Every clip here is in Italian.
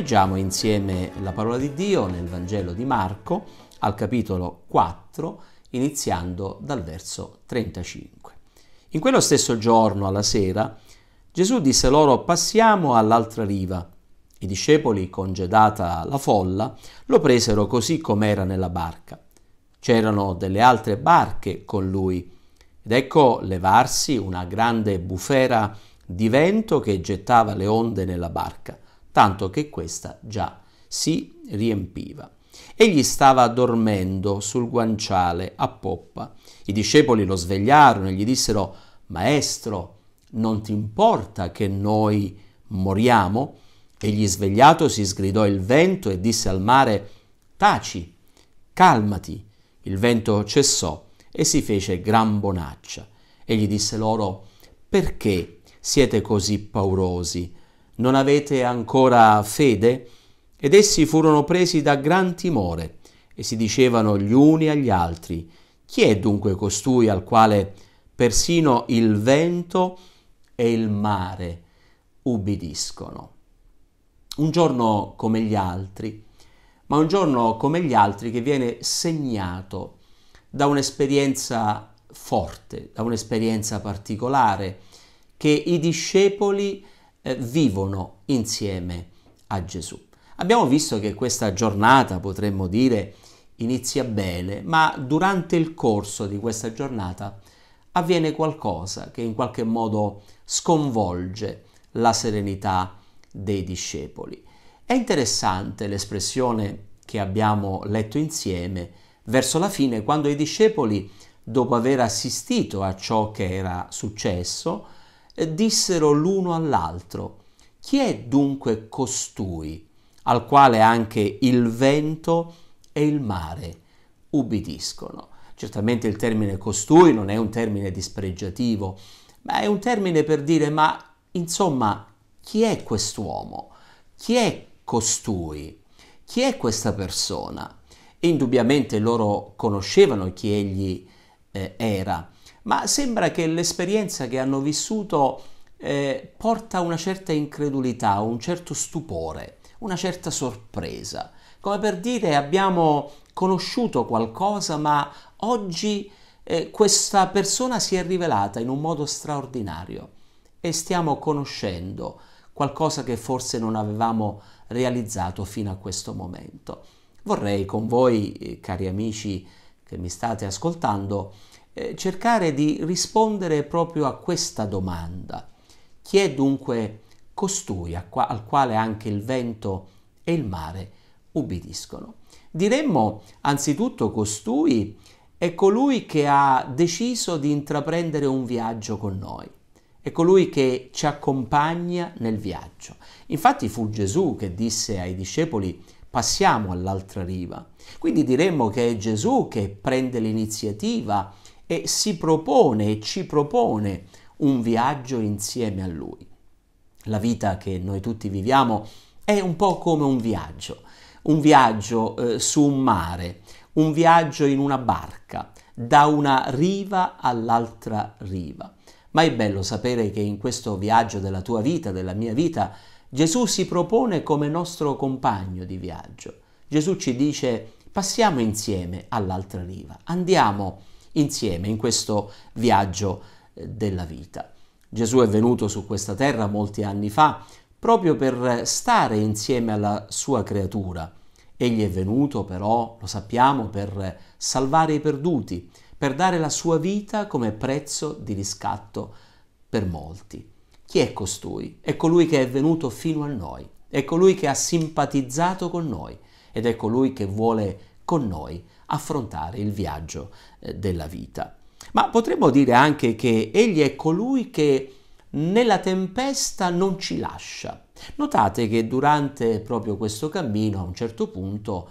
Leggiamo insieme la parola di Dio nel Vangelo di Marco al capitolo 4, iniziando dal verso 35. In quello stesso giorno, alla sera, Gesù disse loro passiamo all'altra riva. I discepoli, congedata la folla, lo presero così com'era nella barca. C'erano delle altre barche con lui ed ecco levarsi una grande bufera di vento che gettava le onde nella barca tanto che questa già si riempiva. Egli stava dormendo sul guanciale a poppa. I discepoli lo svegliarono e gli dissero, Maestro, non ti importa che noi moriamo? Egli svegliatosi sgridò il vento e disse al mare, Taci, calmati. Il vento cessò e si fece gran bonaccia. Egli disse loro, Perché siete così paurosi? non avete ancora fede? Ed essi furono presi da gran timore e si dicevano gli uni agli altri, chi è dunque costui al quale persino il vento e il mare ubbidiscono? Un giorno come gli altri, ma un giorno come gli altri che viene segnato da un'esperienza forte, da un'esperienza particolare che i discepoli eh, vivono insieme a Gesù. Abbiamo visto che questa giornata, potremmo dire, inizia bene, ma durante il corso di questa giornata avviene qualcosa che in qualche modo sconvolge la serenità dei discepoli. È interessante l'espressione che abbiamo letto insieme verso la fine, quando i discepoli, dopo aver assistito a ciò che era successo, dissero l'uno all'altro, chi è dunque costui, al quale anche il vento e il mare ubbidiscono? Certamente il termine costui non è un termine dispregiativo, ma è un termine per dire, ma insomma, chi è quest'uomo? Chi è costui? Chi è questa persona? E indubbiamente loro conoscevano chi egli eh, era, ma sembra che l'esperienza che hanno vissuto eh, porta una certa incredulità, un certo stupore, una certa sorpresa. Come per dire abbiamo conosciuto qualcosa, ma oggi eh, questa persona si è rivelata in un modo straordinario e stiamo conoscendo qualcosa che forse non avevamo realizzato fino a questo momento. Vorrei con voi, eh, cari amici che mi state ascoltando, eh, cercare di rispondere proprio a questa domanda. Chi è dunque costui qua, al quale anche il vento e il mare ubbidiscono? Diremmo anzitutto costui è colui che ha deciso di intraprendere un viaggio con noi, è colui che ci accompagna nel viaggio. Infatti fu Gesù che disse ai discepoli passiamo all'altra riva. Quindi diremmo che è Gesù che prende l'iniziativa e si propone e ci propone un viaggio insieme a Lui. La vita che noi tutti viviamo è un po' come un viaggio, un viaggio eh, su un mare, un viaggio in una barca, da una riva all'altra riva. Ma è bello sapere che in questo viaggio della tua vita, della mia vita, Gesù si propone come nostro compagno di viaggio. Gesù ci dice passiamo insieme all'altra riva, andiamo insieme in questo viaggio eh, della vita. Gesù è venuto su questa terra molti anni fa proprio per stare insieme alla sua creatura. Egli è venuto però, lo sappiamo, per salvare i perduti, per dare la sua vita come prezzo di riscatto per molti. Chi è costui? È colui che è venuto fino a noi, è colui che ha simpatizzato con noi ed è colui che vuole con noi affrontare il viaggio eh, della vita. Ma potremmo dire anche che egli è colui che nella tempesta non ci lascia. Notate che durante proprio questo cammino a un certo punto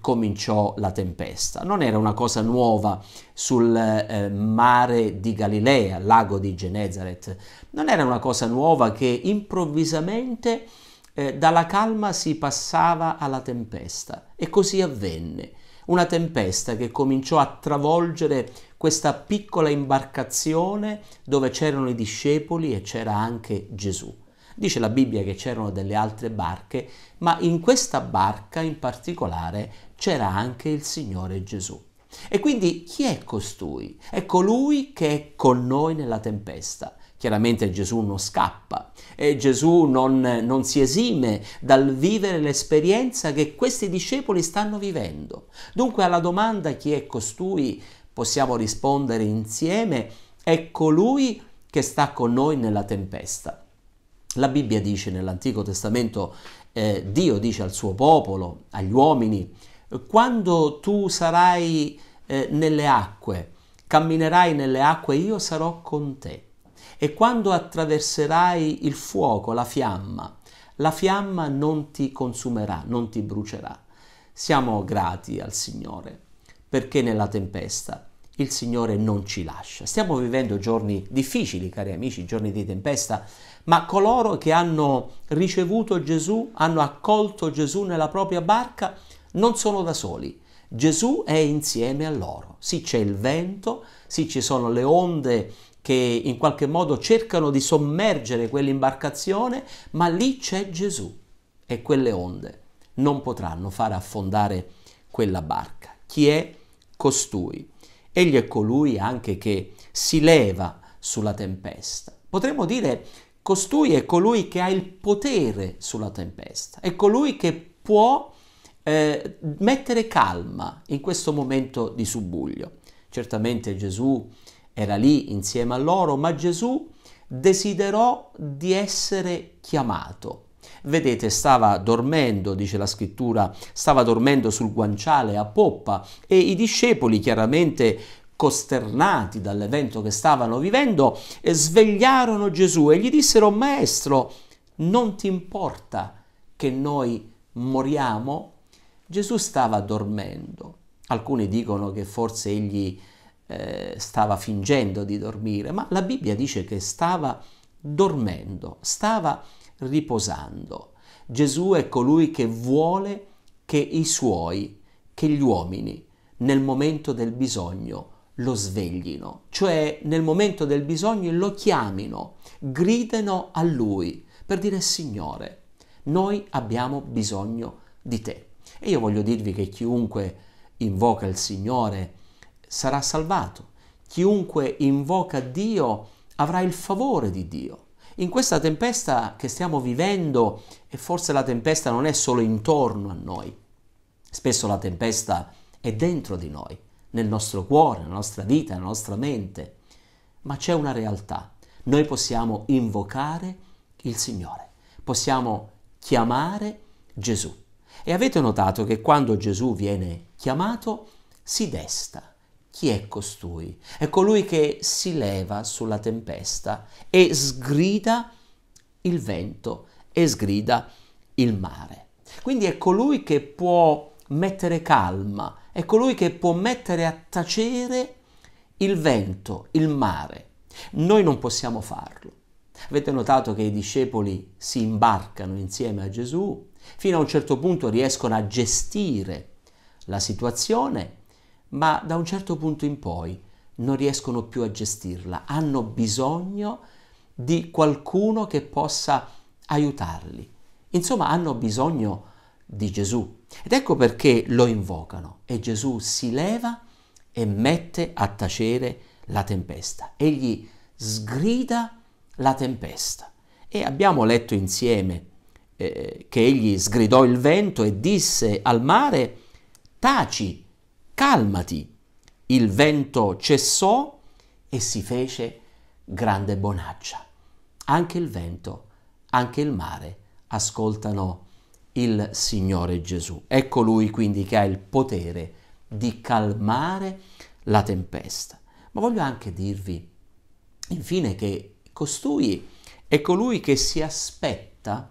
cominciò la tempesta. Non era una cosa nuova sul eh, mare di Galilea, lago di Genezaret, non era una cosa nuova che improvvisamente eh, dalla calma si passava alla tempesta e così avvenne una tempesta che cominciò a travolgere questa piccola imbarcazione dove c'erano i discepoli e c'era anche Gesù. Dice la Bibbia che c'erano delle altre barche, ma in questa barca in particolare c'era anche il Signore Gesù. E quindi chi è costui? È colui che è con noi nella tempesta. Chiaramente Gesù non scappa e Gesù non, non, si esime dal vivere l'esperienza che questi discepoli stanno vivendo. Dunque alla domanda chi è costui possiamo rispondere insieme è colui che sta con noi nella tempesta. La Bibbia dice nell'Antico Testamento, eh, Dio dice al suo popolo, agli uomini, quando tu sarai eh, nelle acque, camminerai nelle acque, io sarò con te. E quando attraverserai il fuoco, la fiamma, la fiamma non ti consumerà, non ti brucerà. Siamo grati al Signore perché nella tempesta il Signore non ci lascia. Stiamo vivendo giorni difficili, cari amici, giorni di tempesta, ma coloro che hanno ricevuto Gesù, hanno accolto Gesù nella propria barca, non sono da soli. Gesù è insieme a loro. Sì c'è il vento, sì ci sono le onde che in qualche modo cercano di sommergere quell'imbarcazione, ma lì c'è Gesù e quelle onde non potranno far affondare quella barca. Chi è costui? Egli è colui anche che si leva sulla tempesta. Potremmo dire costui è colui che ha il potere sulla tempesta, è colui che può eh, mettere calma in questo momento di subbuglio. Certamente Gesù era lì insieme a loro, ma Gesù desiderò di essere chiamato. Vedete, stava dormendo, dice la scrittura, stava dormendo sul guanciale a poppa e i discepoli chiaramente costernati dall'evento che stavano vivendo, eh, svegliarono Gesù e gli dissero, Maestro, non ti importa che noi moriamo? Gesù stava dormendo. Alcuni dicono che forse egli eh, stava fingendo di dormire, ma la Bibbia dice che stava dormendo, stava riposando. Gesù è colui che vuole che i suoi, che gli uomini, nel momento del bisogno, lo sveglino, cioè nel momento del bisogno lo chiamino, gridano a lui per dire Signore, noi abbiamo bisogno di te. E io voglio dirvi che chiunque invoca il Signore sarà salvato, chiunque invoca Dio avrà il favore di Dio. In questa tempesta che stiamo vivendo, e forse la tempesta non è solo intorno a noi, spesso la tempesta è dentro di noi, nel nostro cuore, nella nostra vita, nella nostra mente, ma c'è una realtà. Noi possiamo invocare il Signore, possiamo chiamare Gesù. E avete notato che quando Gesù viene chiamato si desta. Chi è costui? È colui che si leva sulla tempesta e sgrida il vento e sgrida il mare. Quindi è colui che può mettere calma, è colui che può mettere a tacere il vento, il mare. Noi non possiamo farlo. Avete notato che i discepoli si imbarcano insieme a Gesù Fino a un certo punto riescono a gestire la situazione, ma da un certo punto in poi non riescono più a gestirla, hanno bisogno di qualcuno che possa aiutarli. Insomma, hanno bisogno di Gesù. Ed ecco perché lo invocano e Gesù si leva e mette a tacere la tempesta. Egli sgrida la tempesta. E abbiamo letto insieme eh, che egli sgridò il vento e disse al mare, taci, calmati. Il vento cessò e si fece grande bonaccia. Anche il vento, anche il mare ascoltano il Signore Gesù. Ecco lui quindi che ha il potere di calmare la tempesta. Ma voglio anche dirvi, infine, che costui è colui che si aspetta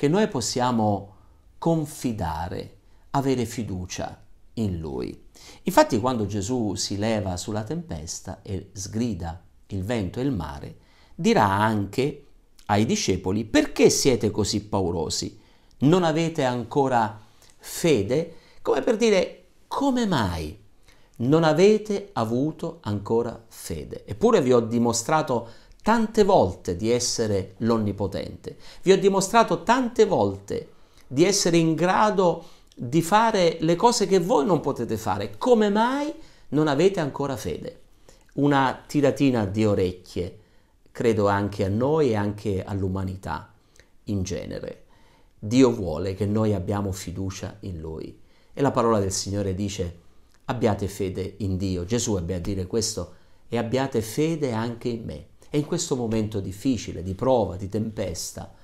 che noi possiamo confidare, avere fiducia in Lui. Infatti quando Gesù si leva sulla tempesta e sgrida il vento e il mare, dirà anche ai discepoli perché siete così paurosi? Non avete ancora fede? Come per dire come mai non avete avuto ancora fede? Eppure vi ho dimostrato tante volte di essere l'Onnipotente, vi ho dimostrato tante volte di essere in grado di fare le cose che voi non potete fare. Come mai non avete ancora fede? Una tiratina di orecchie, credo anche a noi e anche all'umanità in genere. Dio vuole che noi abbiamo fiducia in Lui. E la parola del Signore dice, abbiate fede in Dio. Gesù ebbe a dire questo, e abbiate fede anche in me. E in questo momento difficile, di prova, di tempesta,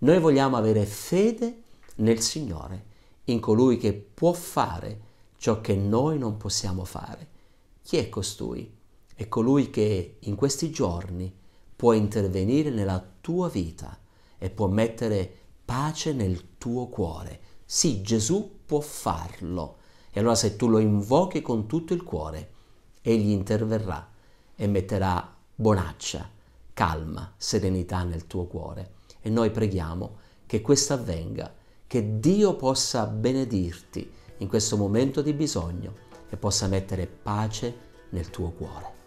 noi vogliamo avere fede nel Signore, in colui che può fare ciò che noi non possiamo fare. Chi è costui? È colui che in questi giorni può intervenire nella tua vita e può mettere pace nel tuo cuore. Sì, Gesù può farlo. E allora se tu lo invochi con tutto il cuore, egli interverrà e metterà bonaccia, calma, serenità nel tuo cuore. E noi preghiamo che questo avvenga, che Dio possa benedirti in questo momento di bisogno e possa mettere pace nel tuo cuore.